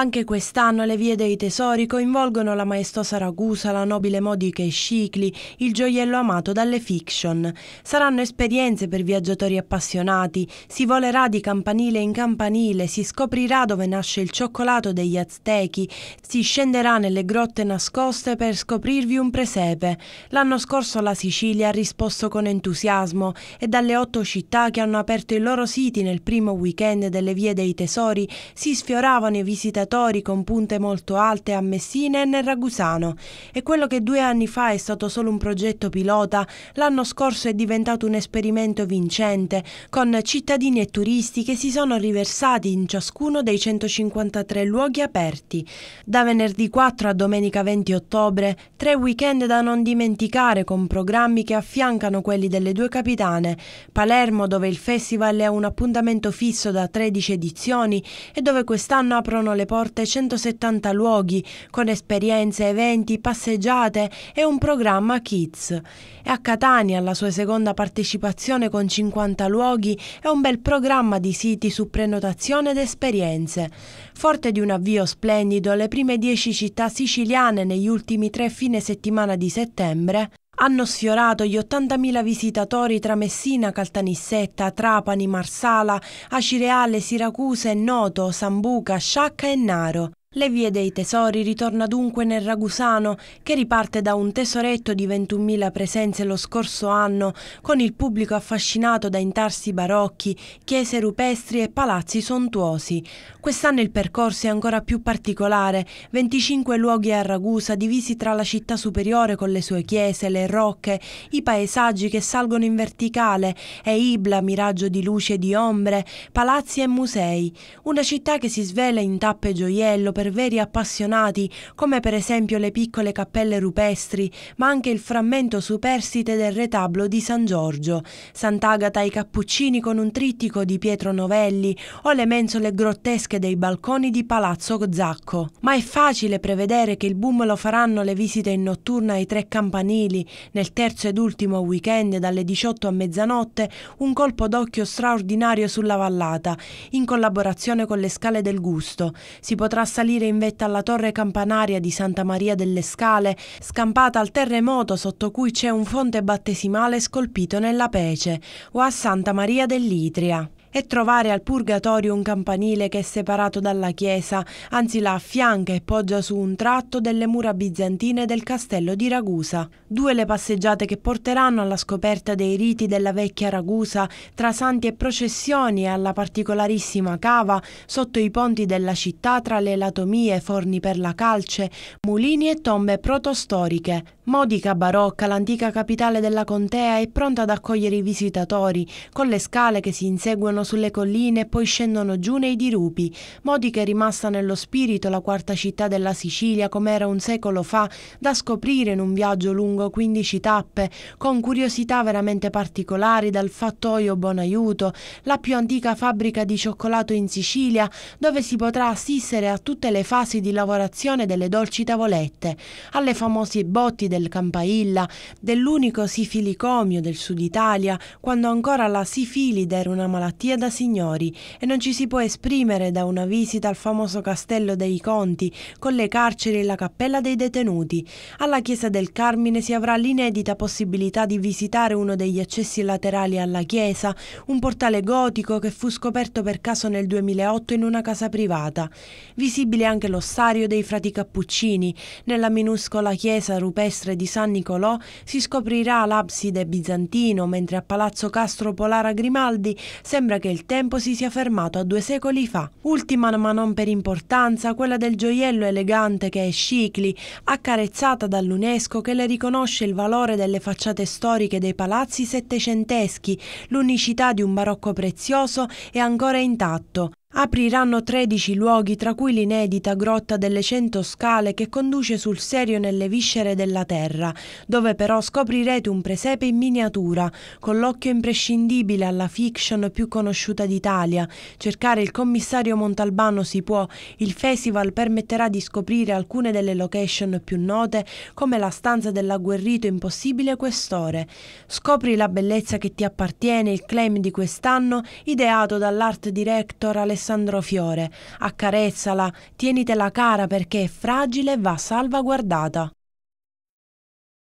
Anche quest'anno le vie dei tesori coinvolgono la maestosa Ragusa, la nobile Modica e Scicli, il gioiello amato dalle fiction. Saranno esperienze per viaggiatori appassionati, si volerà di campanile in campanile, si scoprirà dove nasce il cioccolato degli Aztechi, si scenderà nelle grotte nascoste per scoprirvi un presepe. L'anno scorso la Sicilia ha risposto con entusiasmo e dalle otto città che hanno aperto i loro siti nel primo weekend delle vie dei tesori si sfioravano i visitatori viaggiatori con punte molto alte a Messina e nel Ragusano e quello che due anni fa è stato solo un progetto pilota, l'anno scorso è diventato un esperimento vincente, con cittadini e turisti che si sono riversati in ciascuno dei 153 luoghi aperti. Da venerdì 4 a domenica 20 ottobre, tre weekend da non dimenticare con programmi che affiancano quelli delle due capitane, Palermo dove il festival è un appuntamento fisso da 13 edizioni e dove quest'anno aprono le porte 170 luoghi con esperienze, eventi, passeggiate e un programma Kids. E a Catania la sua seconda partecipazione con 50 luoghi e un bel programma di siti su prenotazione ed esperienze. Forte di un avvio splendido, le prime 10 città siciliane negli ultimi tre fine settimana di settembre hanno sfiorato gli 80.000 visitatori tra Messina, Caltanissetta, Trapani, Marsala, Acireale, Siracusa e Noto, Sambuca, Sciacca e Naro. Le vie dei tesori ritorna dunque nel Ragusano, che riparte da un tesoretto di 21.000 presenze lo scorso anno, con il pubblico affascinato da intarsi barocchi, chiese rupestri e palazzi sontuosi. Quest'anno il percorso è ancora più particolare, 25 luoghi a Ragusa divisi tra la città superiore con le sue chiese, le rocche, i paesaggi che salgono in verticale, e Ibla, miraggio di luce e di ombre, palazzi e musei. Una città che si svela in tappe gioiello per veri appassionati, come per esempio le piccole cappelle rupestri, ma anche il frammento superstite del retablo di San Giorgio, Sant'Agata ai Cappuccini con un trittico di Pietro Novelli o le mensole grottesche dei balconi di Palazzo Zacco. Ma è facile prevedere che il boom lo faranno le visite in notturna ai tre campanili, nel terzo ed ultimo weekend dalle 18 a mezzanotte, un colpo d'occhio straordinario sulla vallata, in collaborazione con le scale del gusto. Si potrà salire salire in vetta alla torre campanaria di Santa Maria delle Scale, scampata al terremoto sotto cui c'è un fonte battesimale scolpito nella pece, o a Santa Maria dell'Itria e trovare al purgatorio un campanile che è separato dalla chiesa, anzi la affianca e poggia su un tratto delle mura bizantine del castello di Ragusa. Due le passeggiate che porteranno alla scoperta dei riti della vecchia Ragusa tra santi e processioni e alla particolarissima cava sotto i ponti della città tra le latomie, forni per la calce, mulini e tombe protostoriche. Modica barocca, l'antica capitale della contea è pronta ad accogliere i visitatori, con le scale che si inseguono salgono sulle colline e poi scendono giù nei dirupi, modi che è rimasta nello spirito la quarta città della Sicilia come era un secolo fa, da scoprire in un viaggio lungo 15 tappe, con curiosità veramente particolari dal fattoio Bonaiuto, la più antica fabbrica di cioccolato in Sicilia, dove si potrà assistere a tutte le fasi di lavorazione delle dolci tavolette, alle famose botti del Campailla, dell'unico sifilicomio del sud Italia, quando ancora la sifilide era una malattia sia da signori e non ci si può esprimere da una visita al famoso castello dei Conti, con le carceri e la cappella dei detenuti. Alla chiesa del Carmine si avrà l'inedita possibilità di visitare uno degli accessi laterali alla chiesa, un portale gotico che fu scoperto per caso nel 2008 in una casa privata. Visibile anche l'ossario dei frati Cappuccini. Nella minuscola chiesa rupestre di San Nicolò si scoprirà l'abside bizantino, mentre a Palazzo Castro Polara Grimaldi sembra che il tempo si sia fermato a due secoli fa. Ultima ma non per importanza, quella del gioiello elegante che è Scicli, accarezzata dall'UNESCO che le riconosce il valore delle facciate storiche dei palazzi settecenteschi, l'unicità di un barocco prezioso e ancora intatto. Apriranno 13 luoghi, tra cui l'inedita grotta delle 100 scale che conduce sul serio nelle viscere della terra, dove però scoprirete un presepe in miniatura, con l'occhio imprescindibile alla fiction più conosciuta d'Italia. Cercare il commissario Montalbano si può, il festival permetterà di scoprire alcune delle location più note, come la stanza dell'agguerrito impossibile questore. Scopri la bellezza che ti appartiene, il claim di quest'anno, ideato dall'art director Alessandro Alessandro Fiore. Accarezzala, tienitela cara perché è fragile e va salvaguardata.